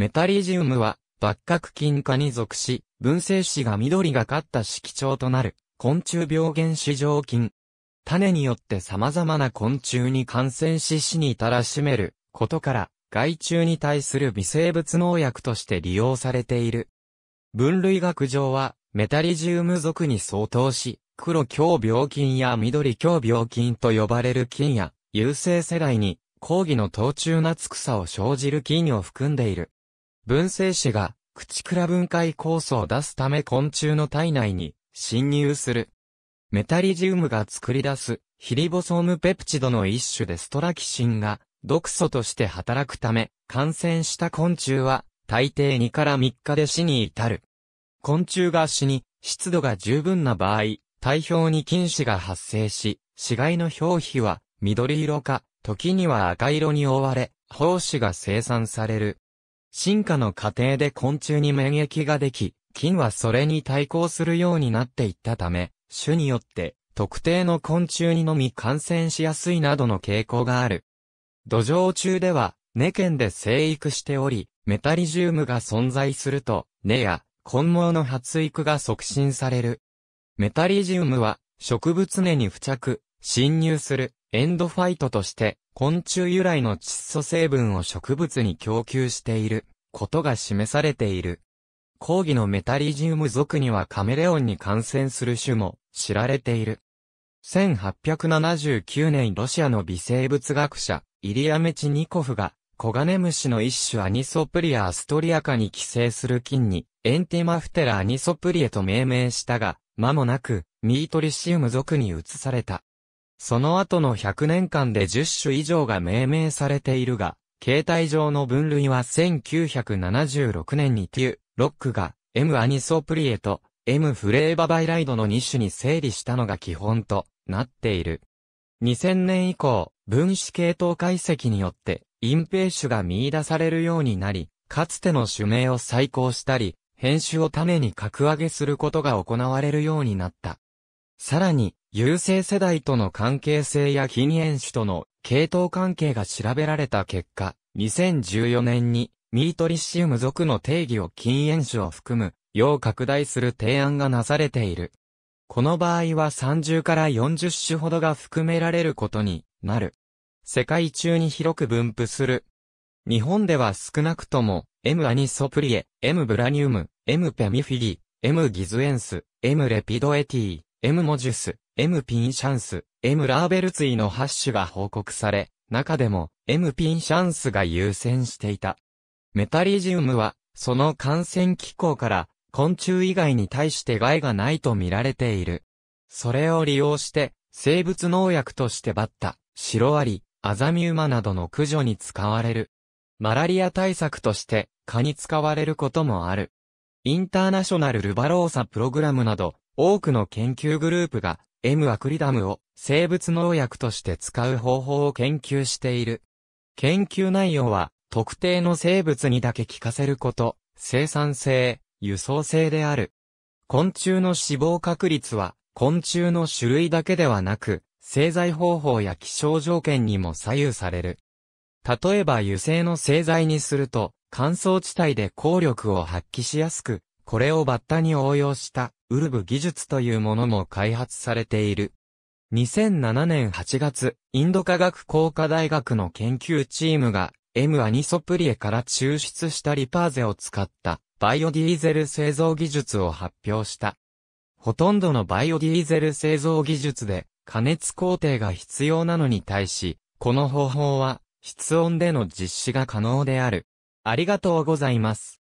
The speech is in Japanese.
メタリジウムは、バッカク菌化に属し、分生子が緑がかった色調となる、昆虫病原種状菌。種によって様々な昆虫に感染し死に至らしめることから、害虫に対する微生物農薬として利用されている。分類学上は、メタリジウム属に相当し、黒強病菌や緑強病菌と呼ばれる菌や、優生世代に、抗議のなつく草を生じる菌を含んでいる。分生死が、口倉分解酵素を出すため昆虫の体内に侵入する。メタリジウムが作り出すヒリボソームペプチドの一種でストラキシンが毒素として働くため感染した昆虫は大抵2から3日で死に至る。昆虫が死に湿度が十分な場合、体表に菌糸が発生し、死骸の表皮は緑色か、時には赤色に覆われ、胞子が生産される。進化の過程で昆虫に免疫ができ、菌はそれに対抗するようになっていったため、種によって特定の昆虫にのみ感染しやすいなどの傾向がある。土壌中では、根県で生育しており、メタリジウムが存在すると、根や根毛の発育が促進される。メタリジウムは、植物根に付着、侵入するエンドファイトとして昆虫由来の窒素成分を植物に供給していることが示されている。抗議のメタリジウム属にはカメレオンに感染する種も知られている。1879年ロシアの微生物学者、イリアメチニコフが、コガネムシの一種アニソプリアアストリアカに寄生する菌に、エンティマフテラアニソプリエと命名したが、間もなく、ミートリシウム属に移された。その後の100年間で10種以上が命名されているが、携帯上の分類は1976年にテュー、ロックが M アニソプリエと M フレーババイライドの2種に整理したのが基本となっている。2000年以降、分子系統解析によって隠蔽種が見出されるようになり、かつての種名を再考したり、編集をために格上げすることが行われるようになった。さらに、優勢世代との関係性や禁煙種との系統関係が調べられた結果、2014年にミートリシウム属の定義を禁煙種を含む、よう拡大する提案がなされている。この場合は30から40種ほどが含められることになる。世界中に広く分布する。日本では少なくとも、M アニソプリエ、M ブラニウム、M ペミフィギ、M ギズエンス、M レピドエティ、M モジュス、M ピンシャンス、M ラーベルツィの8種が報告され、中でも M ピンシャンスが優先していた。メタリジウムは、その感染機構から、昆虫以外に対して害がないと見られている。それを利用して、生物農薬としてバッタ、シロアリ、アザミウマなどの駆除に使われる。マラリア対策として、蚊に使われることもある。インターナショナルルバローサプログラムなど、多くの研究グループが M アクリダムを生物農薬として使う方法を研究している。研究内容は特定の生物にだけ効かせること、生産性、輸送性である。昆虫の死亡確率は昆虫の種類だけではなく、製剤方法や気象条件にも左右される。例えば油性の製剤にすると、乾燥地帯で効力を発揮しやすく、これをバッタに応用したウルブ技術というものも開発されている。2007年8月、インド科学工科大学の研究チームが M アニソプリエから抽出したリパーゼを使ったバイオディーゼル製造技術を発表した。ほとんどのバイオディーゼル製造技術で加熱工程が必要なのに対し、この方法は室温での実施が可能である。ありがとうございます。